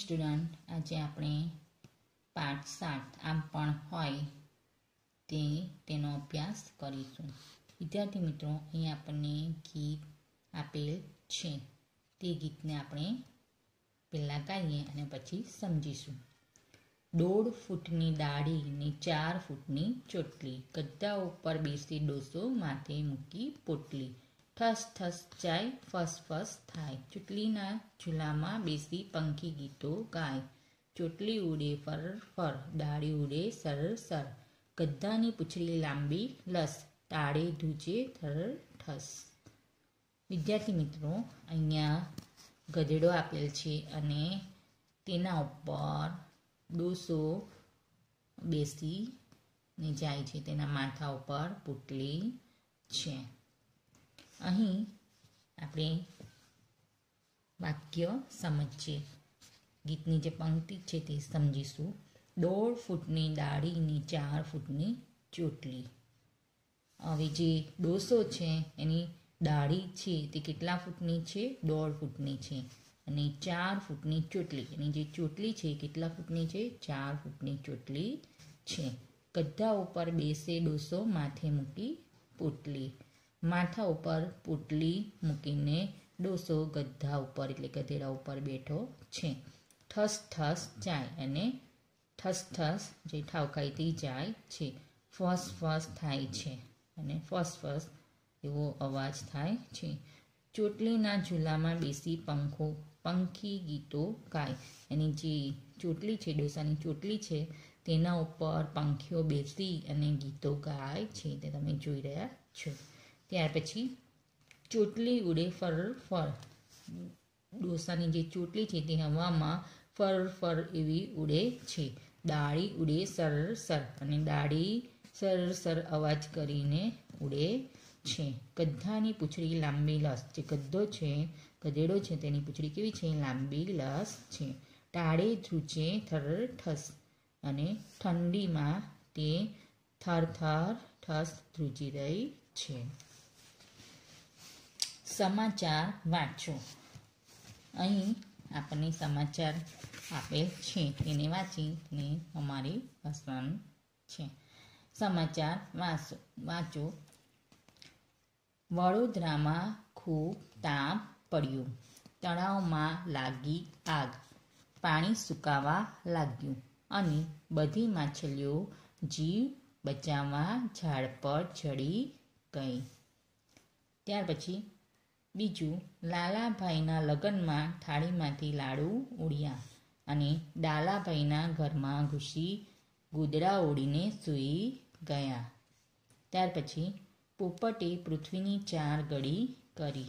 student આજે આપણે પાઠ સાત આમ પણ હોય તે તેનો અભ્યાસ કરીશું વિદ્યાર્થી મિત્રો અહીં આપણને ગીત આપેલ છે તે ગીતને આપણે પહેલાં ગાઈએ અને પછી સમજીશું દોઢ ફૂટની દાઢી ને ચાર ફૂટની ચોટલી ગદ્દા ઉપર બેસી ડોસો માથે મૂકી પોટલી ઠસ ઠસ જાય ફસ ફસ થાય ચૂંટલીના ઝૂલામાં બેસી પંખી ગીતો ગાય ચોટલી ઉડે ફર ફર ડાળી ઉડે સર સર ગદ્દાની પૂછડી લાંબી લસ તાળે ધૂજે થર ઠસ વિદ્યાર્થી મિત્રો અહીંયા ગધેડો આપેલ છે અને તેના ઉપર ડોસો બેસીને જાય છે તેના માથા ઉપર પૂટલી છે અહીં આપણે વાક્ય સમજીએ ગીતની જે પંક્તિ છે તે સમજીશું દોઢ ફૂટની દાઢીની ચાર ફૂટની ચોટલી હવે જે ડોસો છે એની દાઢી છે તે કેટલા ફૂટની છે દોઢ ફૂટની છે અને ચાર ફૂટની ચોટલી એની જે ચોટલી છે કેટલા ફૂટની છે ચાર ફૂટની ચોટલી છે ગઢા ઉપર બેસે ડોસો માથે મૂકી પોટલી માથા ઉપર પોટલી મૂકીને ડોસો ગધા ઉપર એટલે ગધેડા ઉપર બેઠો છે ઠસ ઠસ જાય અને ઠસ ઠસ જે ઠાવકાઈથી જાય છે ફસ ફસ થાય છે અને ફસ ફસ એવો અવાજ થાય છે ચોટલીના ઝૂલામાં બેસી પંખો પંખી ગીતો ગાય એની જે ચોટલી છે ડોસાની ચોટલી છે તેના ઉપર પંખીઓ બેસી અને ગીતો ગાય છે તે તમે જોઈ રહ્યા છો ત્યાર પછી ચોટલી ઉડે ફર ફર ડોસાની જે ચોટલી છે તે હવામાં ફર ફર એવી ઉડે છે દાળી ઉડે સર સર અને દાળી સર સર અવાજ કરીને ઉડે છે ગદ્દાની પૂંછડી લાંબી લસ જે ગદ્દો છે ગધેડો છે તેની પૂંછડી કેવી છે લાંબી લસ છે ટાળે ધ્રુચે થર ઠસ અને ઠંડીમાં તે થર થર ઠસ ધ્રુજી રહી છે સમાચાર વાંચો અહીં આપણને સમાચાર આપેલ છે તેને વાંચીને અમારી પસંદ છે સમાચાર વાંચો વાંચો વડોદરામાં ખૂબ તાપ પડ્યો તળાવમાં લાગી આગ પાણી સુકાવા લાગ્યું અને બધી માછલીઓ જીવ બચાવવા ઝાડ પર ચડી ગઈ ત્યાર પછી બીજું લાલાભાઈના લગ્નમાં થાળીમાંથી લાડુ ઉડ્યા અને ડાલાભાઈના ઘરમાં ઘૂસી ગુદડા ઉડીને સૂઈ ગયા ત્યાર પછી પોપટે પૃથ્વીની ચાર ગળી કરી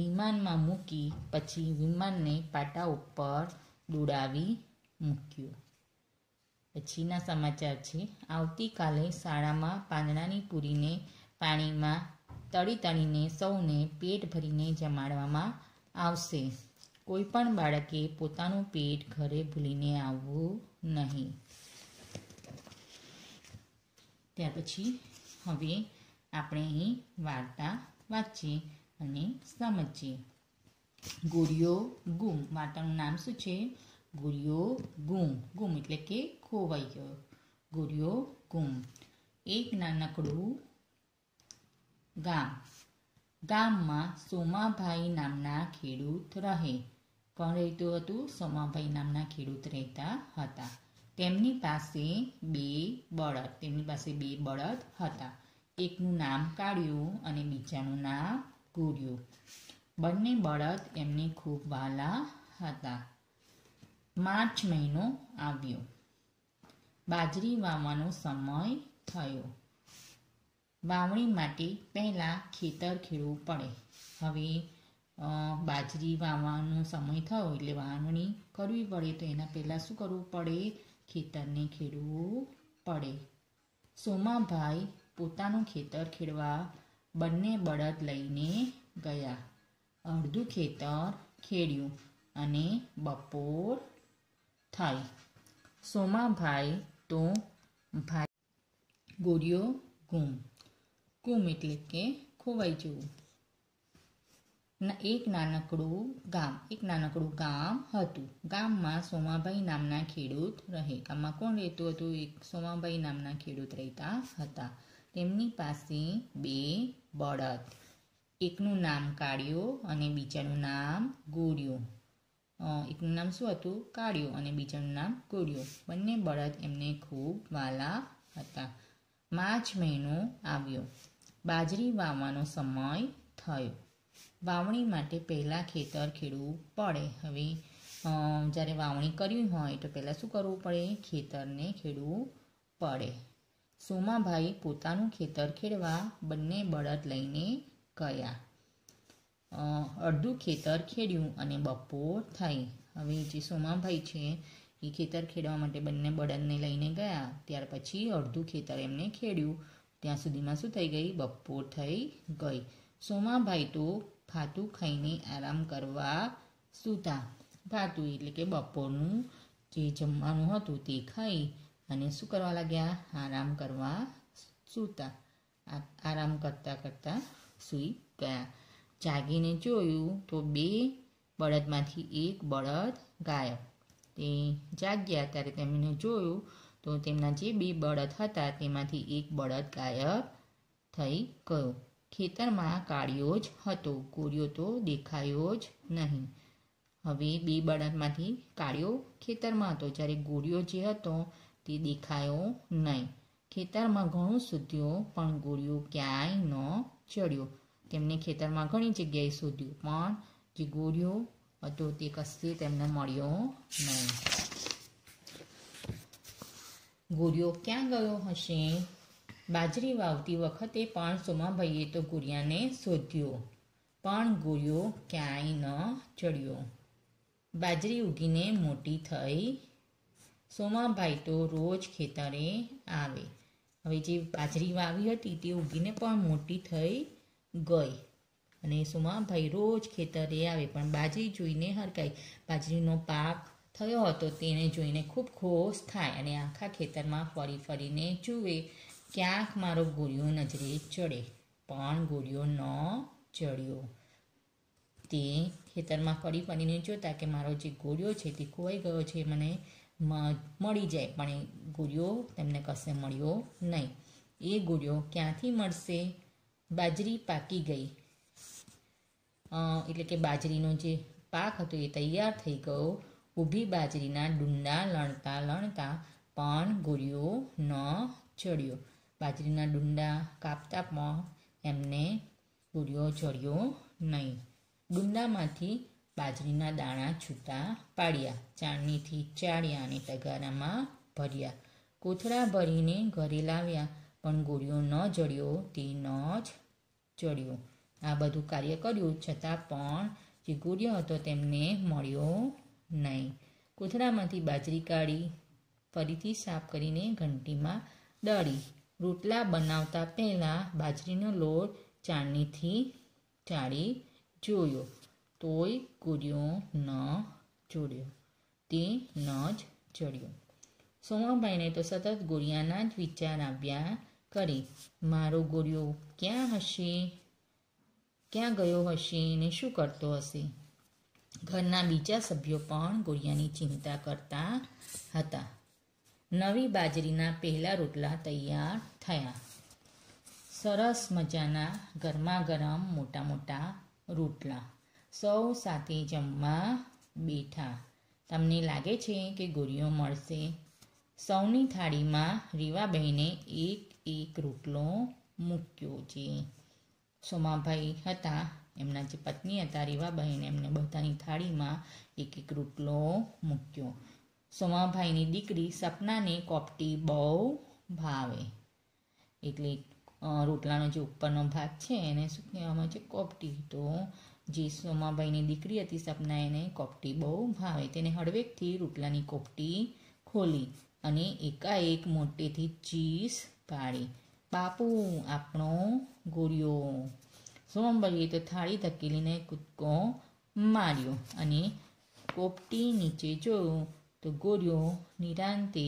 વિમાનમાં મૂકી પછી વિમાનને પાટા ઉપર દોડાવી મૂક્યું પછીના સમાચાર છે આવતીકાલે શાળામાં પાંદડાની પૂરીને પાણીમાં તળી તળીને સૌને પેટ ભરીને જમાડવામાં આવશે કોઈ પણ બાળકે પોતાનું પેટ ઘરે ભૂલીને આવવું નહીં ત્યાર પછી હવે આપણે અહીં વાર્તા વાંચીએ અને સમજીએ ગોરીઓ ગુમ વાર્તાનું નામ શું છે ગોરીઓ ગુમ ગુમ એટલે કે ખોવાઈ ગયો ગોરીઓ ગુમ એક નાનકડું ગામ ગામમાં સોમાભાઈ નામના ખેડૂત રહે કોણ રહેતું હતું સોમાભાઈ નામના ખેડૂત રહેતા હતા તેમની પાસે બે બળદ તેમની પાસે બે બળદ હતા એકનું નામ કાળ્યું અને બીજાનું નામ ઘોડ્યું બંને બળદ એમને ખૂબ વહાલા હતા માર્ચ મહિનો આવ્યો બાજરી વાવવાનો સમય થયો વાવણી માટે પહેલાં ખેતર ખેડવું પડે હવે બાજરી વાવવાનો સમય થયો એટલે વાવણી કરવી પડે તો એના પહેલાં શું કરવું પડે ખેતરને ખેડવું પડે સોમાભાઈ પોતાનું ખેતર ખેડવા બંને બળદ લઈને ગયા અડધું ખેતર ખેડ્યું અને બપોર થઈ સોમાભાઈ તો ભાઈ ગોરીઓ ગુમ ગુમ એટલે કે ખોવાઈ જવું એક નાનકડું ગામ એક નાનકડું ગામ હતું ગામમાં સોમાભાઈ નામના ખેડૂત રહે ગામમાં કોણ રહેતું હતું એક સોમાભાઈ નામના ખેડૂત રહેતા હતા તેમની પાસે બે બળદ એકનું નામ કાળિયો અને બીજાનું નામ ગોળિયો એકનું નામ શું હતું કાળિયો અને બીજાનું નામ ગોળિયો બંને બળદ એમને ખૂબ વાલા હતા માર્ચ મહિનો આવ્યો બાજરી વાવવાનો સમય થયો વાવણી માટે પહેલાં ખેતર ખેડવું પડે હવે જ્યારે વાવણી કરવી હોય તો પહેલાં શું કરવું પડે ખેતરને ખેડવું પડે સોમાભાઈ પોતાનું ખેતર ખેડવા બંને બળદ લઈને ગયા અડધું ખેતર ખેડ્યું અને બપોર થઈ હવે જે સોમાભાઈ છે એ ખેતર ખેડવા માટે બંને બળદને લઈને ગયા ત્યાર પછી અડધું ખેતર એમને ખેડ્યું ત્યાં સુધીમાં શું થઈ ગઈ બપોર થઈ ગઈ સોમાભાઈ તો ભાતું ખાઈને આરામ કરવા સૂતા ભાતું એટલે કે બપોરનું જે જમવાનું હતું તે ખાઈ અને શું કરવા લાગ્યા આરામ કરવા સૂતા આરામ કરતાં કરતાં સૂઈ ગયા જાગીને જોયું તો બે બળદમાંથી એક બળદ ગાયબ તે જાગ્યા ત્યારે તેમણે જોયું તો તેમના જે બે બળદ હતા તેમાંથી એક બળદ ગાયબ થઈ ગયો ખેતરમાં કાળિયો જ હતો કોળિયો તો દેખાયો જ નહીં હવે બે બળદમાંથી કાળિયો ખેતરમાં હતો જ્યારે ગોળિયો જે હતો તે દેખાયો નહીં ખેતરમાં ઘણું શોધ્યું પણ ગોળિયો ક્યાંય ન ચડ્યો તેમને ખેતરમાં ઘણી જગ્યાએ શોધ્યું પણ જે ગોળિયો હતો તે કશે તેમને મળ્યો નહીં ગુરિયો ક્યાં ગયો હશે બાજરી વાવતી વખતે પણ સોમાભાઈએ તો ગુરિયાને શોધ્યો પણ ગુરિયો ક્યાંય ન ચડ્યો બાજરી ઉગીને મોટી થઈ સોમાભાઈ તો રોજ ખેતરે આવે હવે જે બાજરી વાવી હતી તે ઉગીને પણ મોટી થઈ ગઈ અને સોમાભાઈ રોજ ખેતરે આવે પણ બાજરી જોઈને હરકાઈ બાજરીનો પાક થયો હતો તેને જોઈને ખૂબ ખોશ થાય અને આખા ખેતરમાં ફરી ફરીને જુએ ક્યાંક મારો ગોળિયો નજરે ચડે પણ ગોળિયો ન ચડ્યો તે ખેતરમાં ફરી ફરીને જોતા કે મારો જે ગોળિયો છે તે ખોવાઈ ગયો છે મને મળી જાય પણ એ ગોળિયો તેમને કશે મળ્યો નહીં એ ગોળિયો ક્યાંથી મળશે બાજરી પાકી ગઈ એટલે કે બાજરીનો જે પાક હતો એ તૈયાર થઈ ગયો ઊભી બાજરીના ડુંડા લણતા લણતા પણ ગોળીઓ ન ચડ્યો બાજરીના ડુંડા કાપતા પણ એમને ગોળીઓ ચડ્યો નહીં ડુંડામાંથી બાજરીના દાણા છૂટા પાડ્યા ચાળણીથી ચાળ્યા અને તગારામાં ભર્યા કોથળા ભરીને ઘરે લાવ્યા પણ ગોળીઓ ન જડ્યો તે ન જ ચડ્યો આ બધું કાર્ય કર્યું છતાં પણ જે ગોળીઓ હતો તેમને મળ્યો નહીં કોથળામાંથી બાજરી કાઢી ફરીથી સાફ કરીને ઘંટીમાં દળી રોટલા બનાવતા પહેલાં બાજરીનો લોટ ચાળણીથી ચાળી જોયો તોય કુર્યો ન જોડ્યો તે ન જ ચડ્યો સોમાભાઈને તો સતત ગોળિયાના જ વિચાર આવ્યા કરી મારો ગોળિયો ક્યાં હશે ક્યાં ગયો હશે ને શું કરતો હશે ઘરના બીજા સભ્યો પણ ગોળિયાની ચિંતા કરતા હતા નવી બાજરીના પહેલા રોટલા તૈયાર થયા સરસ મજાના ગરમા ગરમ મોટા મોટા રોટલા સૌ સાથે જમવા બેઠા તમને લાગે છે કે ગોળીઓ મળશે સૌની થાળીમાં રીવાબહેને એક એક રોટલો મૂક્યો છે સોમાભાઈ હતા એમના જે પત્ની હતા રીવાબહેન એમને બધાની થાળીમાં એક એક રોટલો મૂક્યો સોમાભાઈની દીકરી સપનાને કોપટી બહુ ભાવે એટલે રોટલાનો જે ઉપરનો ભાગ છે એને શું કહેવામાં છે કોપટી તો જે સોમાભાઈની દીકરી હતી સપના એને કોપટી બહુ ભાવે તેને હળવેકથી રોટલાની કોપટી ખોલી અને એકાએક મોટેથી ચીસ પાડી બાપુ આપણો ગોળિયો સોમંબલીએ તો થાળી ધકેલીને કૂદકો માર્યો અને કોપટી નીચે જોયું તો ગોર્યો નિરાંતે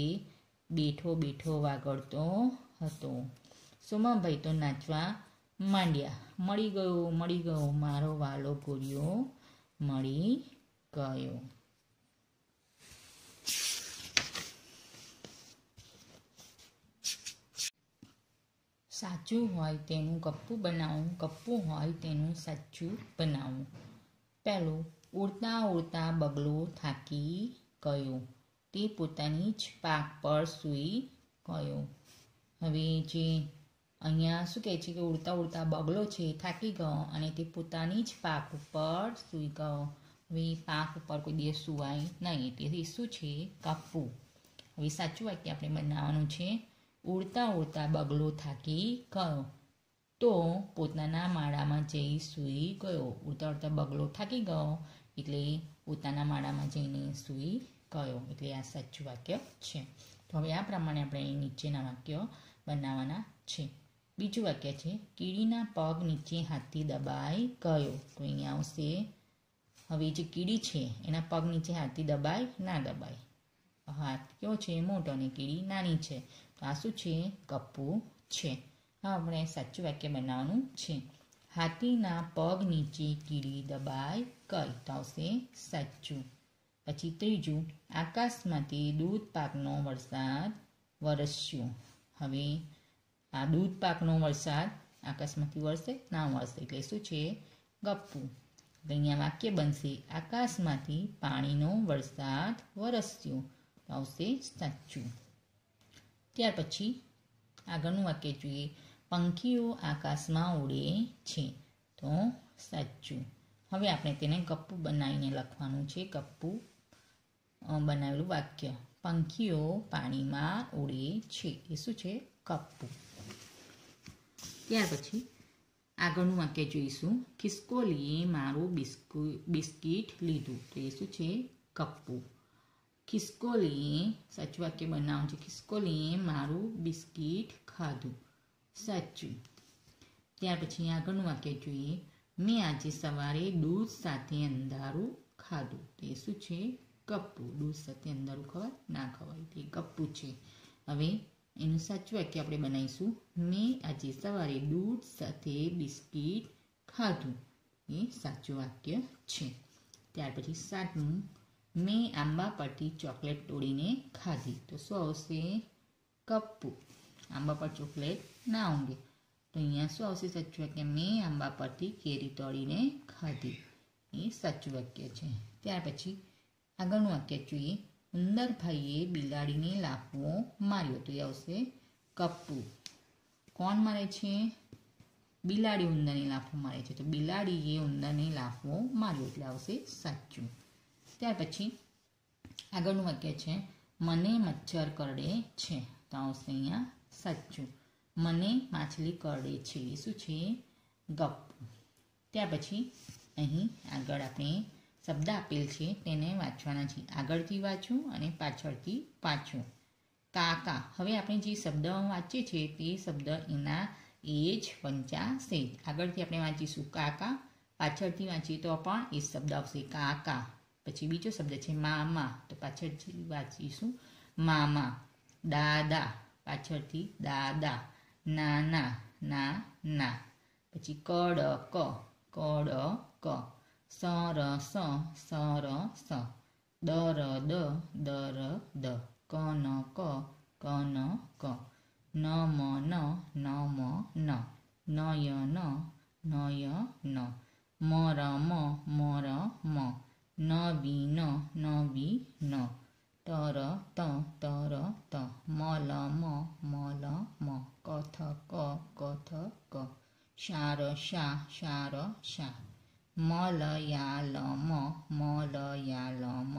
બેઠો બેઠો વાગડતો હતો સોમાભાઈ તો નાચવા માંડ્યા મળી ગયો મળી ગયો મારો વાલો ગોર્યો મળી ગયો સાચું હોય તેનું ગપ્પું બનાવું ગપ્પું હોય તેનું સાચું બનાવું પહેલું ઉડતા ઉડતા બગલો થાકી ગયો તે પોતાની જ પાક પર સૂઈ ગયો હવે જે અહીંયા શું કહે છે કે ઉડતા ઉડતા બગલો છે થાકી ગયો અને તે પોતાની જ પાક ઉપર સૂઈ ગયો હવે પાક ઉપર કોઈ દિવસ સુવાય નહીં તેથી શું છે કપ્પું હવે સાચું વાક્ય આપણે બનાવવાનું છે ઉડતા ઉડતા બગલો થાકી ગયો તો પોતાના માળામાં જઈ સૂઈ ગયો ઉડતા ઉડતા બગલો થાકી ગયો એટલે પોતાના માળામાં જઈને સૂઈ ગયો એટલે આ સાચું વાક્ય છે તો હવે આ પ્રમાણે આપણે નીચેના વાક્યો બનાવવાના છે બીજું વાક્ય છે કીડીના પગ નીચે હાથથી દબાઈ ગયો તો અહીંયા આવશે હવે જે કીડી છે એના પગ નીચે હાથથી દબાય ના દબાય હાથ કયો છે મોટો અને કીડી નાની છે આ શું છે કપ્પુ છે હા આપણે સાચું વાક્ય બનાવવાનું છે હાથીના પગ નીચે કીડી દબાય કઈ તો આવશે સાચું પછી ત્રીજું આકાશમાંથી દૂધ પાકનો વરસાદ વરસ્યો હવે આ દૂધ પાકનો વરસાદ આકાશમાંથી વરસે ના વરસે એટલે શું છે ગપ્પુ અહીંયા વાક્ય બનશે આકાશમાંથી પાણીનો વરસાદ વરસ્યો આવશે સાચું ત્યાર પછી આગળનું વાક્ય જોઈએ પંખીઓ આકાશમાં ઉડે છે તો સાચું હવે આપણે તેને ગપ્પુ બનાવીને લખવાનું છે ગપ્પુ બનાવેલું વાક્ય પંખીઓ પાણીમાં ઉડે છે એ શું છે ગપ્પુ ત્યાર પછી આગળનું વાક્ય જોઈશું ખિસકોલીએ મારું બિસ્કુ બિસ્કિટ લીધું તો એ શું છે ગપ્પુ ખિસકોલીએ સાચું વાક્ય બનાવવાનું છે ખિસકોલીએ મારું બિસ્કિટ ખાધું સાચું ત્યાર પછી આગળનું વાક્ય જોઈએ મેં આજે સવારે દૂધ સાથે અંધારું ખાધું તો એ શું છે કપ્પુ દૂધ સાથે અંધારું ખવાય ના ખવાય તે કપ્પુ છે હવે એનું સાચું વાક્ય આપણે બનાવીશું મેં આજે સવારે દૂધ સાથે બિસ્કિટ ખાધું એ સાચું વાક્ય છે ત્યાર પછી સાતનું મેં આંબા પરથી ચોકલેટ તોડીને ખાધી તો શું આવશે કપ્પુ આંબા પર ચોકલેટ ના ઊંઘે તો અહીંયા શું આવશે સાચું વાક્ય મેં આંબા પરથી કેરી તોડીને ખાધી એ સાચું વાક્ય છે ત્યાર પછી આગળનું વાક્ય જોઈએ ઉંદરભાઈએ બિલાડીને લાફવો માર્યો તો એ આવશે કપ્પુ કોણ મારે છે બિલાડી ઉંદરને લાફો મારે છે તો બિલાડીએ ઉંદરને લાફવો માર્યો એટલે આવશે સાચું ત્યાર પછી આગળનું વાક્ય છે મને મચ્છર કરડે છે તો આવશે અહીંયા સાચું મને માછલી કરડે છે શું છે ગપ ત્યાર પછી અહીં આગળ આપણે શબ્દ આપેલ છે તેને વાંચવાના છે આગળથી વાંચું અને પાછળથી વાંચું કાકા હવે આપણે જે શબ્દ વાંચીએ છીએ તે શબ્દ એના એ જ પંચાસી આગળથી આપણે વાંચીશું કાકા પાછળથી વાંચીએ તો પણ એ શબ્દ આવશે કાકા પછી બીજો શબ્દ છે મામા તો પાછળથી વાંચીશું મામા દાદા પાછળથી દાદા નાના ના ના પછી કડ ક કડ ક સર સ સર સ દર દ દર દ કન ક કન ક નમ ન નમ ન નય ન નય ન મર મ મર મ શા શાર શા મલયાલમ મલયાલમ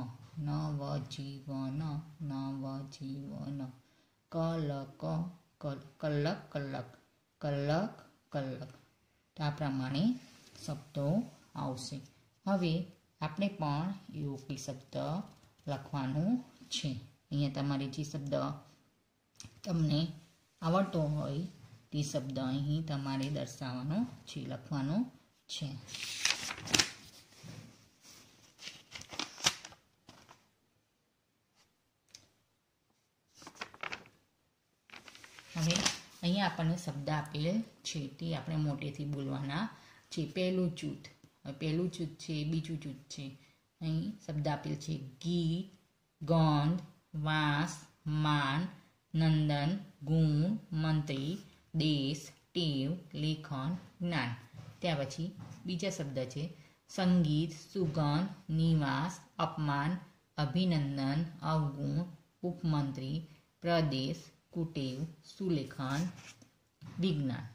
નવ જીવન કલક કલક કલક કલક કલક આ પ્રમાણે શબ્દો આવશે હવે આપણે પણ યોગી શબ્દ લખવાનું છે અહીંયા તમારે જે શબ્દ તમને આવડતો હોય તે શબ્દ અહીં તમારે દર્શાવવાનો છે લખવાનો છે હવે અહીં આપણને શબ્દ આપેલ છે તે આપણે મોટેથી બોલવાના છે પહેલું જૂથ પહેલું જૂથ છે બીજું જૂથ છે અહીં શબ્દ આપેલ છે ગીત ગંધ વાંસ માન નંદન ગુણ મંત્રી દેશ ટેવ લેખન જ્ઞાન ત્યાર પછી બીજા શબ્દ છે સંગીત સુગંધ નિવાસ અપમાન અભિનંદન અવગુણ ઉપમંત્રી પ્રદેશ કુટેવ સુલેખન વિજ્ઞાન